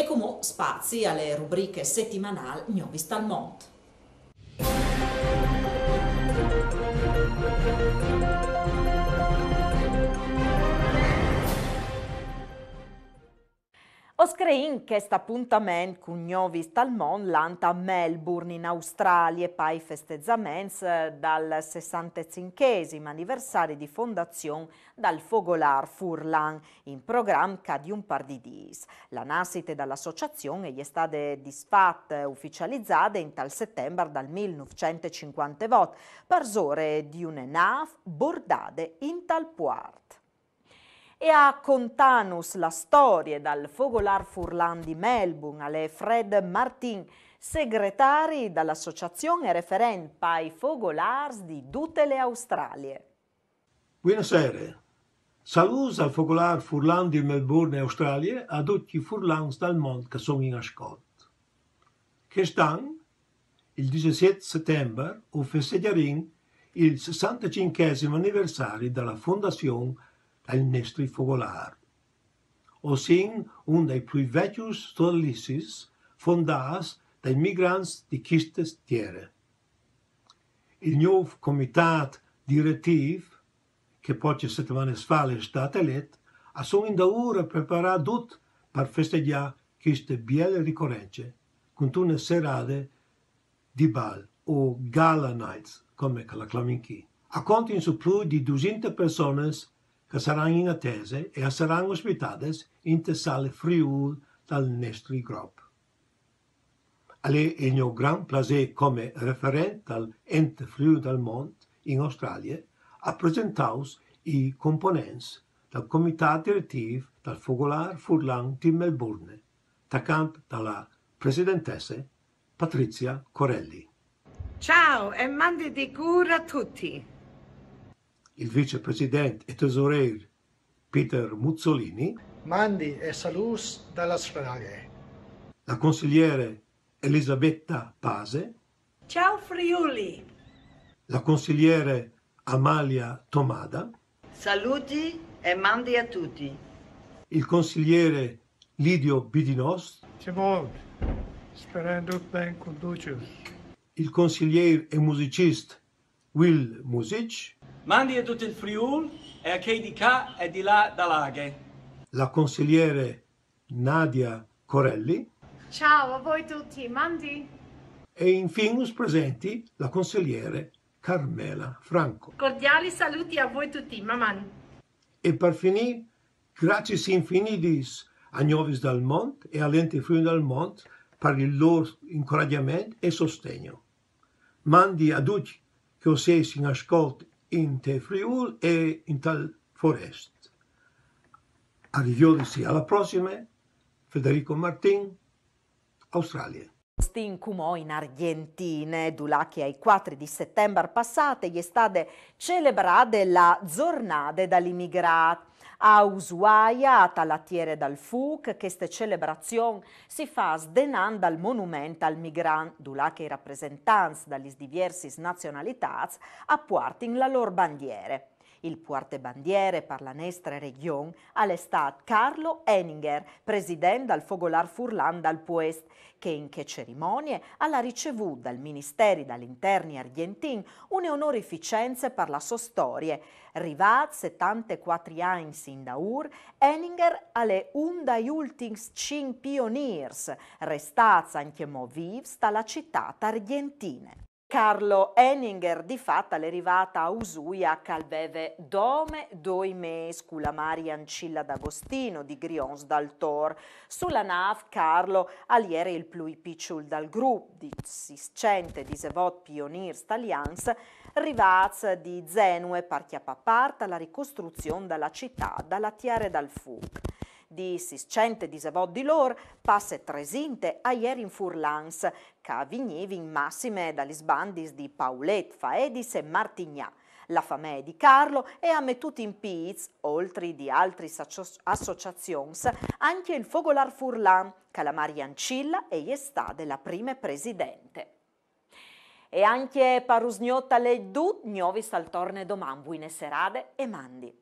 e come spazi alle rubriche settimanali Gnovis Talmont. Os crein appuntamento con cun Gnovis Talmon l'anta a Melbourne in Australia e poi festezzaments dal 65 anniversario di fondazione dal Fogolar Furlan in programma di un par di dis. La nascita dall'associazione è stata disfatta ufficializzata in tal settembre dal 1950 vot, parzore di un'enaf bordade in tal puart e a Contanus la storia dal Fogolar Furlan di Melbourne alle Fred Martin, segretari dell'associazione referent Pai Fogolars di tutte le Australie. Buonasera. Saluto al Fogolar Furlan di Melbourne, Australia, a tutti i Furlans del mondo che sono in ascolto. Quest'anno, il 17 settembre, festeggeremo il 65 anniversario della fondazione Dai nestri fogolar, o sin un dei priveius toicis fondats da migrants di quistes tiere. Il Newv comitat directtiv, que p poche sete manesfa l’atelet as son indaure prepara dut per festejar chiste biele ricorrence con une serade di ball ogalaites, come que’claminquí. A cont in supplu di 200 personas. que serán inateses e saranno hospitadas in Tessale Friul dal Nestri Grop. Alle il mio gran placer come referente all'ente Friul del Mont in Australia a presentaus i components del comitat Direttivo del Fogolar Furlan di Melbourne, tacant dalla Presidentessa Patrizia Corelli. Ciao e mandi di cura a tutti! il vicepresidente e tesoriere Peter Muzzolini, Mandi e saluti dalla Sfraghe, la consigliere Elisabetta Pase, Ciao Friuli, la consigliere Amalia Tomada, Saluti e mandi a tutti. Il consigliere Lidio Bidinos, Timon, sperando ben conduci. Il consigliere e musicista Will Music, Mandi a tutto il Friul e a chi di qua e di là dall'Aghe. La consigliere Nadia Corelli. Ciao a voi tutti, Mandi. E in Finus presenti la consigliere Carmela Franco. Cordiali saluti a voi tutti, mamma. E per finire, grazie infinitis a Gnovis dal Mont e all'Ente Friuli dal Mont per il loro incoraggiamento e sostegno. Mandi a tutti che osesi in ascolto in Te Friul e in Tal Forest. Arrivederci alla prossima, Federico Martin, Australia. In Cumò in Argentina, eh, dulà che ai 4 di settembre passate gli estate stata celebrata la giornata dall'immigrato a Ushuaia, a Talattiere dal Fuc, queste celebrazioni si fa sdenando al monumento al migrant, dulà che i rappresentanti dalle diverse nazionalità appuartin la loro bandiere. Il puartebandiere per la nostra regione è Carlo Henninger, presidente del Fogolar Furlan dal Puest, che in che cerimonie ha ricevuto dal Ministeri dall'Interni argentin un'onorificenza per la sua storia. Rivat 74 anni in Daur, Henninger alle unda ultings 5 pioniers, restazza anche movivs dalla città argentina. Carlo Henninger di fatta l'arrivata a Usuia calveve dome doi mescula Mari Ancilla d'Agostino di Grions dal Tor. Sulla nav Carlo aliere il plui picciul dal gruppo di Siscente di Sevot Pionirs Talians Rivaz di Zenue parchia paparta la ricostruzione della città dalla tiare dal fuc di Siscente di Savod di Lor, passe Tresinte, a in Furlans, Cavignivi in Massime dall'Isbandis di Paulet, Faedis e Martignà. La Famè di Carlo e a Metuti in Piz, oltre di altri associazioni, anche il Fogolar Furlan, Calamari Ancilla e Iestade la prime presidente. E anche parusgnotta le du, gnovi saltorne buine serade e mandi.